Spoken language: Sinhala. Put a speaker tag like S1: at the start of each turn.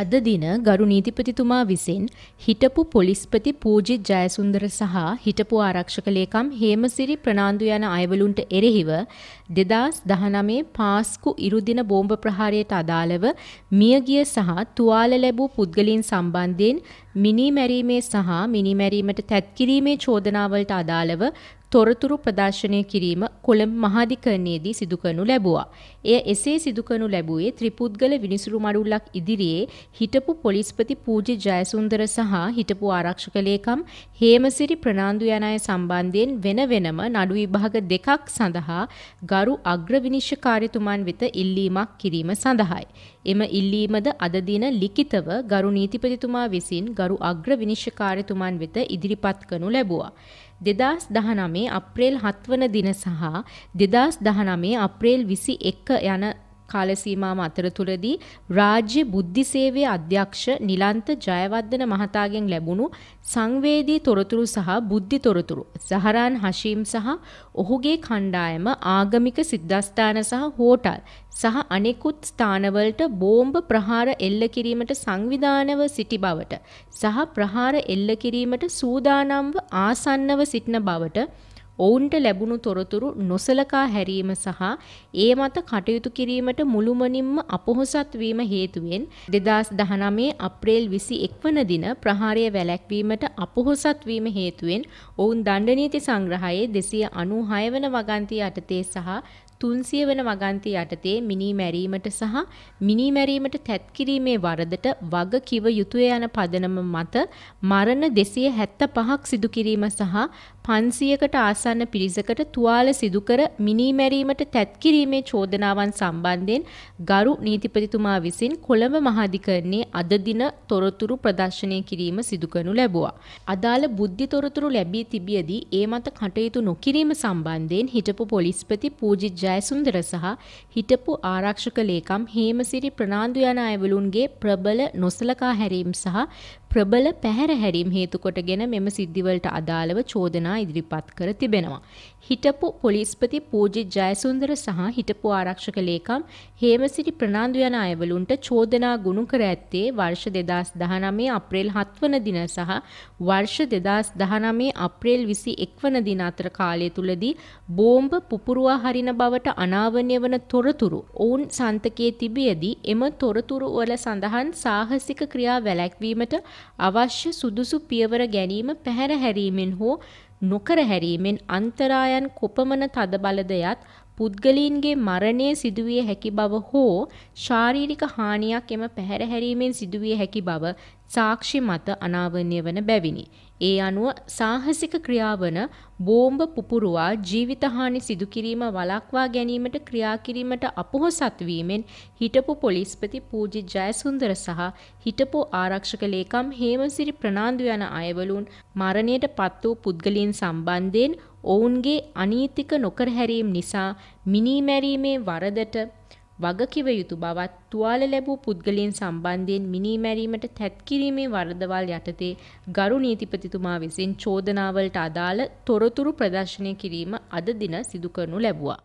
S1: අද දින ගරු නීතිපතිතුමා විසින් හිටපු පොලිස්පති පූජිත් ජයසුන්දර සහ හිටපු ආරක්ෂක ලේකම් හේමසිරි ප්‍රනාන්දු යන අයවලුන්ට එරෙහිව 2019 පාස්කු ඉරුදින බෝම්බ ප්‍රහාරයට අදාළව මියගිය සහ තුවාල ලැබූ පුද්ගලයන් සම්බන්ධයෙන් මිනි මැරීමේ සහ මිනි මැරීමට තැත් කිරීමේ චෝදනාවලට අදාළව තොරතුරු ප්‍රදර්ශනය කිරීම කොළඹ මහාධිකරණයේදී සිදු කරනු ලැබුවා. එය එසේ සිදු කරනු ලැබුවේ ත්‍රිපුද්ගල විනිසුරු මඩුල්ලක් ඉදිරියේ හිටපු පොලිස්පති පූජ්‍ය ජයසුන්දර සහ හිටපු ආරක්ෂක ලේකම් හේමසිරි ප්‍රනාන්දු යන අය සම්බන්ධයෙන් වෙන වෙනම නඩු විභාග දෙකක් සඳහා ගරු අග්‍ර විනිශ්චයකාරතුමන් වෙත ඉල්ලීමක් කිරීම සඳහායි. එම ඉල්ලීමද අද දින ලිඛිතව ගරු නීතිපතිතුමා විසින් ගරු අග්‍ර විනිශ්චයකාරතුමන් වෙත ඉදිරිපත් කරනු ලැබුවා. 2019 2019 අප්‍රේල් 7 වන දින සහ 2019 අප්‍රේල් 21 යන කාල සීමාව අතරතුරදී රාජ්‍ය බුද්ධි සේවයේ අධ්‍යක්ෂ නිලන්ත ජයවර්ධන මහතාගෙන් ලැබුණු සංවේදී තොරතුරු සහ බුද්ධි තොරතුරු සහරාන් හෂීම් සහ ඔහුගේ කණ්ඩායම ආගමික සිද්ධාස්ථාන සහ හෝටල් සහ අනෙකුත් ස්ථානවලට බෝම්බ ප්‍රහාර එල්ල කිරීමට සංවිධානව සිටි බවට සහ ප්‍රහාර එල්ල කිරීමට සූදානම්ව ආසන්නව සිටින බවට ඔවුන්ට ලැබුණු තොරතුරු නොසලකා හැරීම සහ ඒ මත කටයුතු කිරීමට මුළුමනින්ම අපොහොසත් වීම හේතුවෙන් 2019 අප්‍රේල් 21 වන දින ප්‍රහාරය වැළැක්වීමට අපොහොසත් වීම හේතුවෙන් ඔවුන් දණ්ඩනීති සංග්‍රහයේ 296 වන වගන්තිය යටතේ සහ තුන්සිය වන වගන්ති යටතේ මිනී මැරීමට සහ මිනී මැරීමට තැත් කිරීමේ වරදට වග කිව යුතුය යන පදනම මත මරණ 275ක් සිදු කිරීම සහ පන්සියකට ආසන්න පිරිසකට තුවාල සිදුකර මිනීමැරීමට තැත්කිරීමේ චෝදනාවන් සම්බන්ධයෙන් ගරු නීතිපතිතුමා විසින් කොළඹ මහාධිකරණයේ අද දින තොරතුරු ප්‍රදර්ශනය කිරීම සිදුකනු ලැබුවා. අදාළ බුද්ධි තොරතුරු ලැබී තිබියදී ඒ මත කටයුතු නොකිරීම සම්බන්ධයෙන් හිටපු පොලිස්පති පූජිත් ජයසුන්දර සහ හිටපු ආරක්ෂක ලේකම් හේමසිරි ප්‍රනාන්දු යන අයවලුන්ගේ ප්‍රබල නොසලකා හැරීම් සහ ප්‍රබල පැහැරහැරීම් හේතු කොටගෙන මෙම සිද්ධිවලට අදාළව චෝදනා ඉදිරිපත් කර තිබෙනවා. හිටපු පොලිස්පති පූජිත් ජයසුන්දර සහ හිටපු ආරක්ෂක ලේකම් හේමසිරි ප්‍රනාන්දු යන අයවලුන්ට චෝදනා ගුණ කර ඇත්තේ වර්ෂ 2019 අප්‍රේල් 7 වන දින සහ වර්ෂ 2019 අප්‍රේල් 21 වන දින අතර කාලය තුලදී බෝම්බ පුපුරවා හරින බවට අනාවරණය වන තොරතුරු ඔවුන් සන්තකයේ තිබියදී එම තොරතුරු වල සඳහන් සාහසික ක්‍රියා වැළැක්වීමට අවශ්‍ය සුදුසු පියවර ගැනීම පැහැර හැරීමෙන් හෝ නොකර හැරීමෙන් අන්තරායන් කොපමණ තදබලද යත් පුද්ගලීන්ගේ මරණය සිදුවිය හැකි බව හෝ ශාරීරික හානියක් එම පැහැරහැරීමෙන් සිදුවිය හැකි බව සාක්ෂි මත අනාවරණය වන බැවිනි. ඒ අනුව සාහසික ක්‍රියාවන බෝම්බ පුපුරුවා ජීවිතහානි සිදුකිරීම වළක්වා ගැනීමට ක්‍රියාකිරීමට අපොහොසත් වීමෙන් හිටපු පොලිස්පති පූජි ජයසුන්දර සහ හිටපු ආරක්ෂක ලේකම් හේමසිරි ප්‍රනාන්දු යන අයවලුන් මරණයට පත් වූ පුද්ගලයන් සම්බන්ධයෙන් ඔවුන්ගේ අනීතික නොකර හැරීම නිසා මිනී මැරීමේ වරදට වගකිව යුතු බවත් තුවාල ලැබූ පුද්ගලයන් සම්බන්ධයෙන් මිනී මැරීමට තැත් කිරීමේ වරදවල් යටතේ ගරු නීතිපතිතුමා විසින් චෝදනාවලට අදාළ තොරතුරු ප්‍රදර්ශනය කිරීම අද දින සිදු කරනු ලැබුවා.